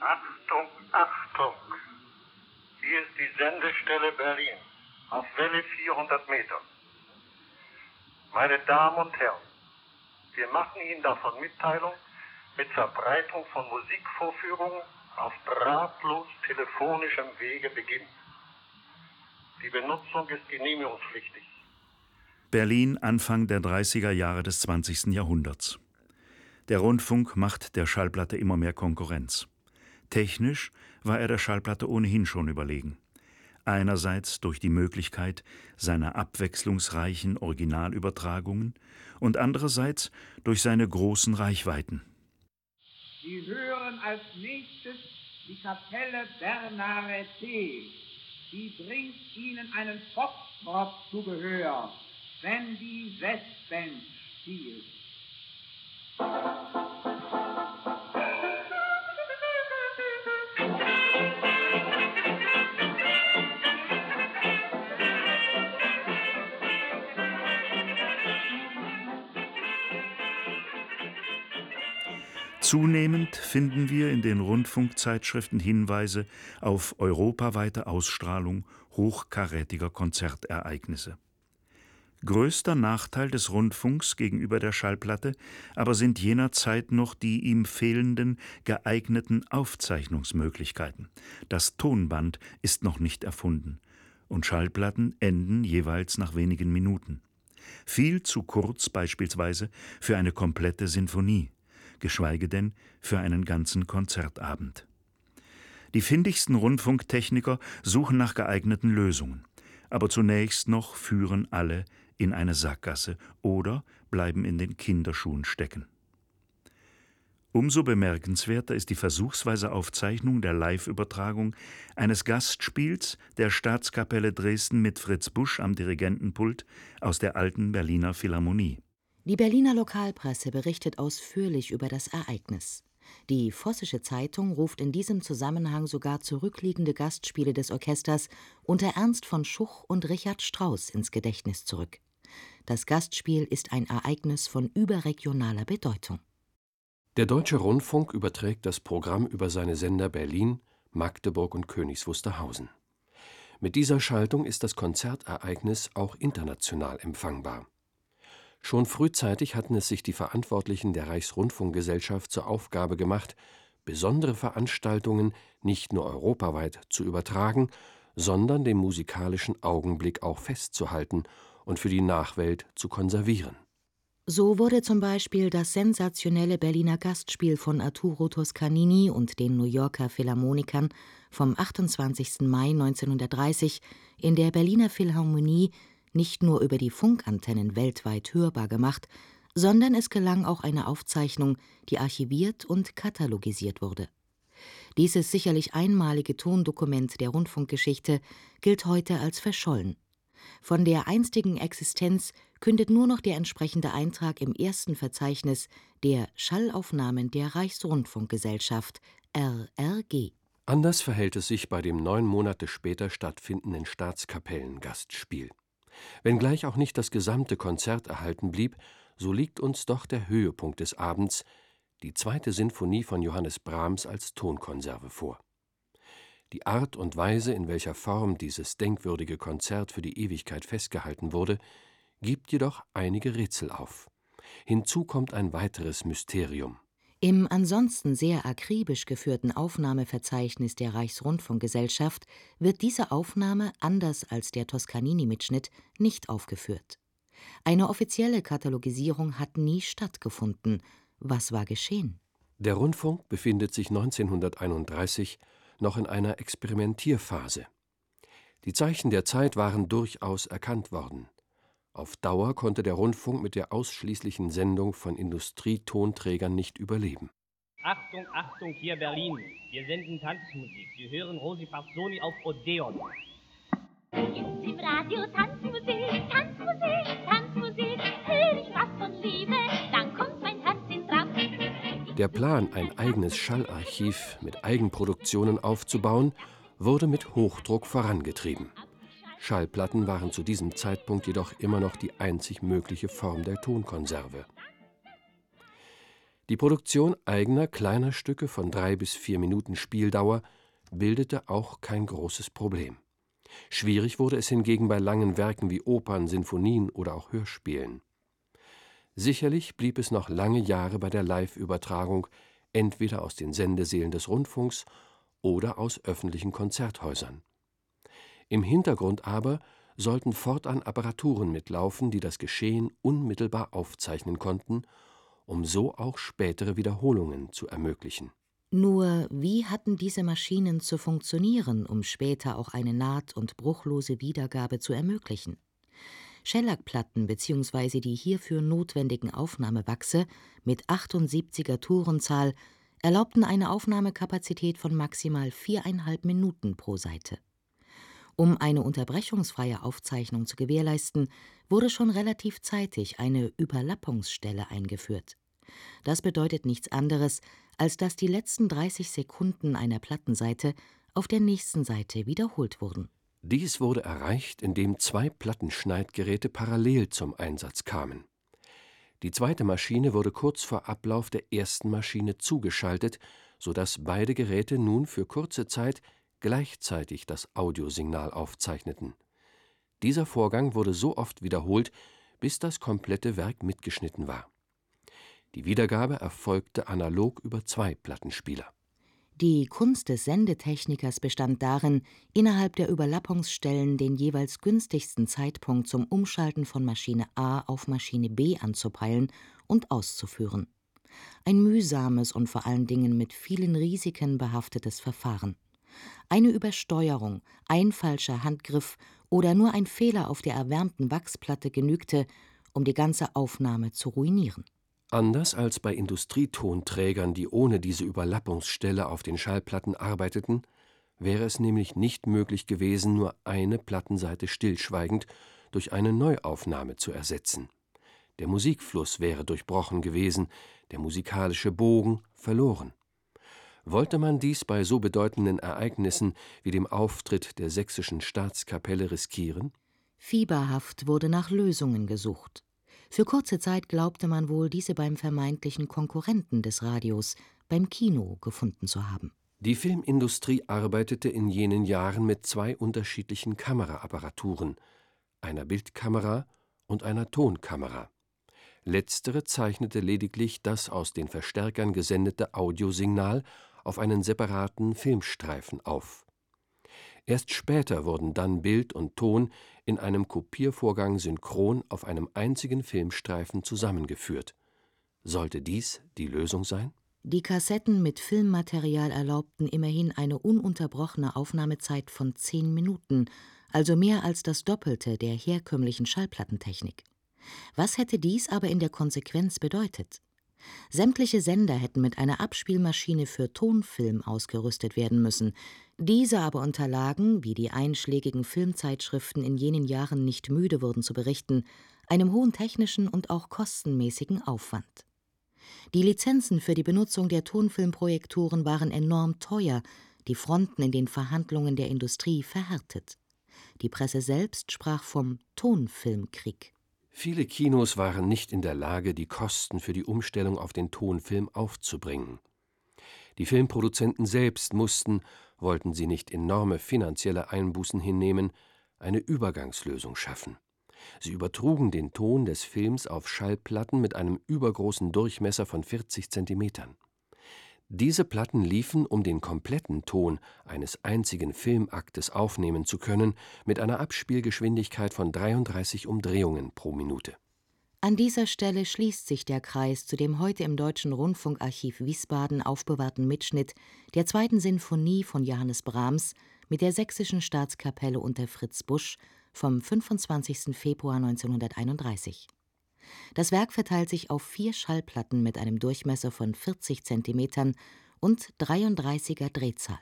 Achtung, Achtung! Hier ist die Sendestelle Berlin, auf Welle 400 Meter. Meine Damen und Herren, wir machen Ihnen davon Mitteilung mit Verbreitung von Musikvorführungen auf drahtlos telefonischem Wege beginnt. Die Benutzung ist genehmigungspflichtig. Berlin Anfang der 30er Jahre des 20. Jahrhunderts. Der Rundfunk macht der Schallplatte immer mehr Konkurrenz. Technisch war er der Schallplatte ohnehin schon überlegen. Einerseits durch die Möglichkeit seiner abwechslungsreichen Originalübertragungen und andererseits durch seine großen Reichweiten. Sie hören als nächstes die Kapelle Bernarete. Sie bringt Ihnen einen Foxtrot zu Gehör, wenn die Westband spielt. Zunehmend finden wir in den Rundfunkzeitschriften Hinweise auf europaweite Ausstrahlung hochkarätiger Konzertereignisse. Größter Nachteil des Rundfunks gegenüber der Schallplatte aber sind jener Zeit noch die ihm fehlenden geeigneten Aufzeichnungsmöglichkeiten. Das Tonband ist noch nicht erfunden und Schallplatten enden jeweils nach wenigen Minuten. Viel zu kurz beispielsweise für eine komplette Sinfonie geschweige denn für einen ganzen Konzertabend. Die findigsten Rundfunktechniker suchen nach geeigneten Lösungen, aber zunächst noch führen alle in eine Sackgasse oder bleiben in den Kinderschuhen stecken. Umso bemerkenswerter ist die versuchsweise Aufzeichnung der Live-Übertragung eines Gastspiels der Staatskapelle Dresden mit Fritz Busch am Dirigentenpult aus der alten Berliner Philharmonie. Die Berliner Lokalpresse berichtet ausführlich über das Ereignis. Die Vossische Zeitung ruft in diesem Zusammenhang sogar zurückliegende Gastspiele des Orchesters unter Ernst von Schuch und Richard Strauss ins Gedächtnis zurück. Das Gastspiel ist ein Ereignis von überregionaler Bedeutung. Der Deutsche Rundfunk überträgt das Programm über seine Sender Berlin, Magdeburg und Königs Wusterhausen. Mit dieser Schaltung ist das Konzertereignis auch international empfangbar. Schon frühzeitig hatten es sich die Verantwortlichen der Reichsrundfunkgesellschaft zur Aufgabe gemacht, besondere Veranstaltungen nicht nur europaweit zu übertragen, sondern den musikalischen Augenblick auch festzuhalten und für die Nachwelt zu konservieren. So wurde zum Beispiel das sensationelle Berliner Gastspiel von Arturo Toscanini und den New Yorker Philharmonikern vom 28. Mai 1930 in der Berliner Philharmonie nicht nur über die Funkantennen weltweit hörbar gemacht, sondern es gelang auch eine Aufzeichnung, die archiviert und katalogisiert wurde. Dieses sicherlich einmalige Tondokument der Rundfunkgeschichte gilt heute als verschollen. Von der einstigen Existenz kündet nur noch der entsprechende Eintrag im ersten Verzeichnis der Schallaufnahmen der Reichsrundfunkgesellschaft RRG. Anders verhält es sich bei dem neun Monate später stattfindenden Staatskapellengastspiel. Wenngleich auch nicht das gesamte Konzert erhalten blieb, so liegt uns doch der Höhepunkt des Abends, die zweite Sinfonie von Johannes Brahms als Tonkonserve vor. Die Art und Weise, in welcher Form dieses denkwürdige Konzert für die Ewigkeit festgehalten wurde, gibt jedoch einige Rätsel auf. Hinzu kommt ein weiteres Mysterium im ansonsten sehr akribisch geführten Aufnahmeverzeichnis der Reichsrundfunkgesellschaft wird diese Aufnahme anders als der Toscanini-Mitschnitt nicht aufgeführt. Eine offizielle Katalogisierung hat nie stattgefunden. Was war geschehen? Der Rundfunk befindet sich 1931 noch in einer Experimentierphase. Die Zeichen der Zeit waren durchaus erkannt worden. Auf Dauer konnte der Rundfunk mit der ausschließlichen Sendung von Industrietonträgern nicht überleben. Achtung, Achtung, hier Berlin. Wir senden Tanzmusik. Sie hören Rosi Pazzoni auf Odeon. Jetzt im Radio Tanzmusik, Tanzmusik, Tanzmusik. Hör ich was von Liebe, dann kommt mein Herz in Trab. Der Plan, ein eigenes Schallarchiv mit Eigenproduktionen aufzubauen, wurde mit Hochdruck vorangetrieben. Schallplatten waren zu diesem Zeitpunkt jedoch immer noch die einzig mögliche Form der Tonkonserve. Die Produktion eigener kleiner Stücke von drei bis vier Minuten Spieldauer bildete auch kein großes Problem. Schwierig wurde es hingegen bei langen Werken wie Opern, Sinfonien oder auch Hörspielen. Sicherlich blieb es noch lange Jahre bei der Live-Übertragung, entweder aus den Sendesälen des Rundfunks oder aus öffentlichen Konzerthäusern. Im Hintergrund aber sollten fortan Apparaturen mitlaufen, die das Geschehen unmittelbar aufzeichnen konnten, um so auch spätere Wiederholungen zu ermöglichen. Nur wie hatten diese Maschinen zu funktionieren, um später auch eine naht- und bruchlose Wiedergabe zu ermöglichen? Schellackplatten bzw. die hierfür notwendigen Aufnahmewachse mit 78er Tourenzahl erlaubten eine Aufnahmekapazität von maximal viereinhalb Minuten pro Seite. Um eine unterbrechungsfreie Aufzeichnung zu gewährleisten, wurde schon relativ zeitig eine Überlappungsstelle eingeführt. Das bedeutet nichts anderes, als dass die letzten 30 Sekunden einer Plattenseite auf der nächsten Seite wiederholt wurden. Dies wurde erreicht, indem zwei Plattenschneidgeräte parallel zum Einsatz kamen. Die zweite Maschine wurde kurz vor Ablauf der ersten Maschine zugeschaltet, sodass beide Geräte nun für kurze Zeit gleichzeitig das Audiosignal aufzeichneten. Dieser Vorgang wurde so oft wiederholt, bis das komplette Werk mitgeschnitten war. Die Wiedergabe erfolgte analog über zwei Plattenspieler. Die Kunst des Sendetechnikers bestand darin, innerhalb der Überlappungsstellen den jeweils günstigsten Zeitpunkt zum Umschalten von Maschine A auf Maschine B anzupeilen und auszuführen. Ein mühsames und vor allen Dingen mit vielen Risiken behaftetes Verfahren. Eine Übersteuerung, ein falscher Handgriff oder nur ein Fehler auf der erwärmten Wachsplatte genügte, um die ganze Aufnahme zu ruinieren. Anders als bei Industrietonträgern, die ohne diese Überlappungsstelle auf den Schallplatten arbeiteten, wäre es nämlich nicht möglich gewesen, nur eine Plattenseite stillschweigend durch eine Neuaufnahme zu ersetzen. Der Musikfluss wäre durchbrochen gewesen, der musikalische Bogen verloren. Wollte man dies bei so bedeutenden Ereignissen wie dem Auftritt der sächsischen Staatskapelle riskieren? Fieberhaft wurde nach Lösungen gesucht. Für kurze Zeit glaubte man wohl, diese beim vermeintlichen Konkurrenten des Radios, beim Kino, gefunden zu haben. Die Filmindustrie arbeitete in jenen Jahren mit zwei unterschiedlichen Kameraapparaturen, einer Bildkamera und einer Tonkamera. Letztere zeichnete lediglich das aus den Verstärkern gesendete Audiosignal auf einen separaten Filmstreifen auf. Erst später wurden dann Bild und Ton in einem Kopiervorgang synchron auf einem einzigen Filmstreifen zusammengeführt. Sollte dies die Lösung sein? Die Kassetten mit Filmmaterial erlaubten immerhin eine ununterbrochene Aufnahmezeit von zehn Minuten, also mehr als das Doppelte der herkömmlichen Schallplattentechnik. Was hätte dies aber in der Konsequenz bedeutet? Sämtliche Sender hätten mit einer Abspielmaschine für Tonfilm ausgerüstet werden müssen, diese aber unterlagen, wie die einschlägigen Filmzeitschriften in jenen Jahren nicht müde wurden zu berichten, einem hohen technischen und auch kostenmäßigen Aufwand. Die Lizenzen für die Benutzung der Tonfilmprojektoren waren enorm teuer, die Fronten in den Verhandlungen der Industrie verhärtet. Die Presse selbst sprach vom Tonfilmkrieg Viele Kinos waren nicht in der Lage, die Kosten für die Umstellung auf den Tonfilm aufzubringen. Die Filmproduzenten selbst mussten, wollten sie nicht enorme finanzielle Einbußen hinnehmen, eine Übergangslösung schaffen. Sie übertrugen den Ton des Films auf Schallplatten mit einem übergroßen Durchmesser von 40 Zentimetern. Diese Platten liefen, um den kompletten Ton eines einzigen Filmaktes aufnehmen zu können, mit einer Abspielgeschwindigkeit von 33 Umdrehungen pro Minute. An dieser Stelle schließt sich der Kreis zu dem heute im Deutschen Rundfunkarchiv Wiesbaden aufbewahrten Mitschnitt der zweiten Sinfonie von Johannes Brahms mit der Sächsischen Staatskapelle unter Fritz Busch vom 25. Februar 1931 das Werk verteilt sich auf vier Schallplatten mit einem Durchmesser von 40 cm und 33er Drehzahl.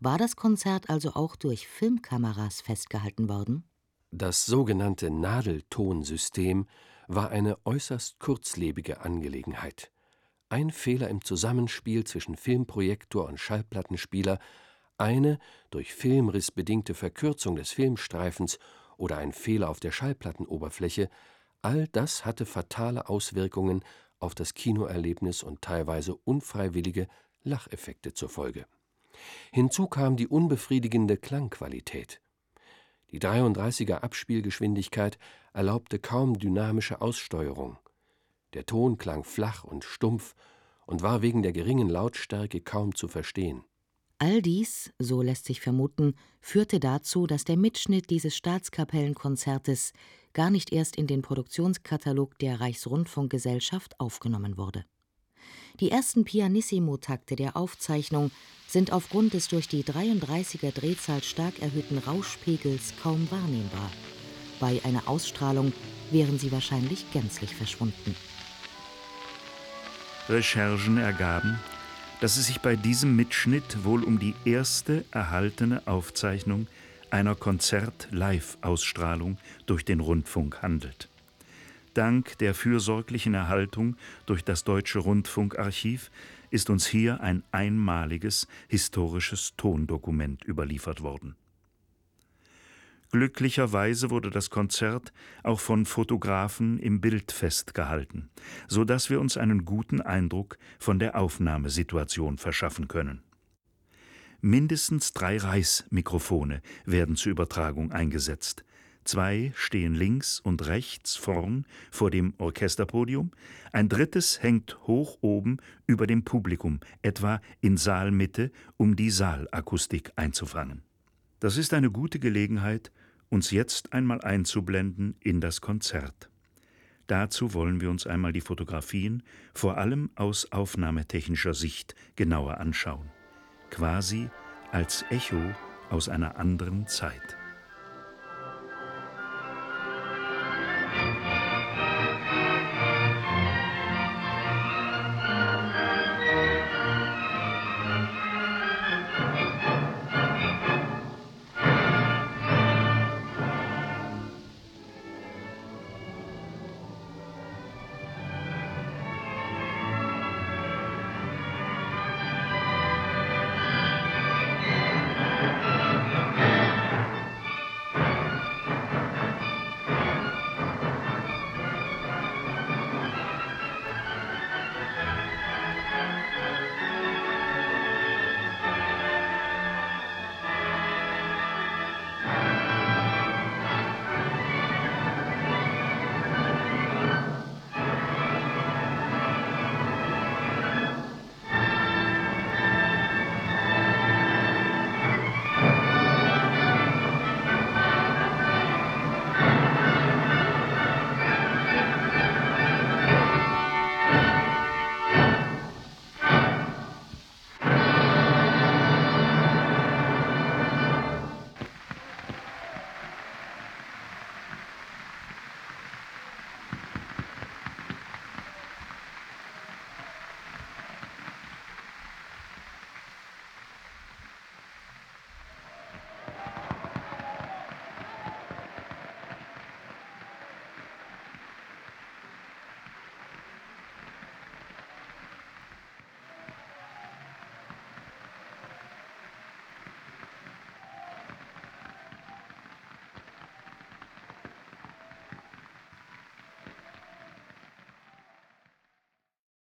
War das Konzert also auch durch Filmkameras festgehalten worden? Das sogenannte Nadeltonsystem war eine äußerst kurzlebige Angelegenheit. Ein Fehler im Zusammenspiel zwischen Filmprojektor und Schallplattenspieler, eine durch Filmriss bedingte Verkürzung des Filmstreifens oder ein Fehler auf der Schallplattenoberfläche All das hatte fatale Auswirkungen auf das Kinoerlebnis und teilweise unfreiwillige Lacheffekte zur Folge. Hinzu kam die unbefriedigende Klangqualität. Die 33er Abspielgeschwindigkeit erlaubte kaum dynamische Aussteuerung. Der Ton klang flach und stumpf und war wegen der geringen Lautstärke kaum zu verstehen. All dies, so lässt sich vermuten, führte dazu, dass der Mitschnitt dieses Staatskapellenkonzertes gar nicht erst in den Produktionskatalog der Reichsrundfunkgesellschaft aufgenommen wurde. Die ersten Pianissimo-Takte der Aufzeichnung sind aufgrund des durch die 33er Drehzahl stark erhöhten Rauschpegels kaum wahrnehmbar. Bei einer Ausstrahlung wären sie wahrscheinlich gänzlich verschwunden. Recherchen ergaben, dass es sich bei diesem Mitschnitt wohl um die erste erhaltene Aufzeichnung einer Konzert-Live-Ausstrahlung durch den Rundfunk handelt. Dank der fürsorglichen Erhaltung durch das Deutsche Rundfunkarchiv ist uns hier ein einmaliges historisches Tondokument überliefert worden. Glücklicherweise wurde das Konzert auch von Fotografen im Bild festgehalten, so dass wir uns einen guten Eindruck von der Aufnahmesituation verschaffen können. Mindestens drei Reißmikrofone werden zur Übertragung eingesetzt. Zwei stehen links und rechts vorn vor dem Orchesterpodium, ein drittes hängt hoch oben über dem Publikum, etwa in Saalmitte, um die Saalakustik einzufangen. Das ist eine gute Gelegenheit, uns jetzt einmal einzublenden in das Konzert. Dazu wollen wir uns einmal die Fotografien vor allem aus aufnahmetechnischer Sicht genauer anschauen, quasi als Echo aus einer anderen Zeit.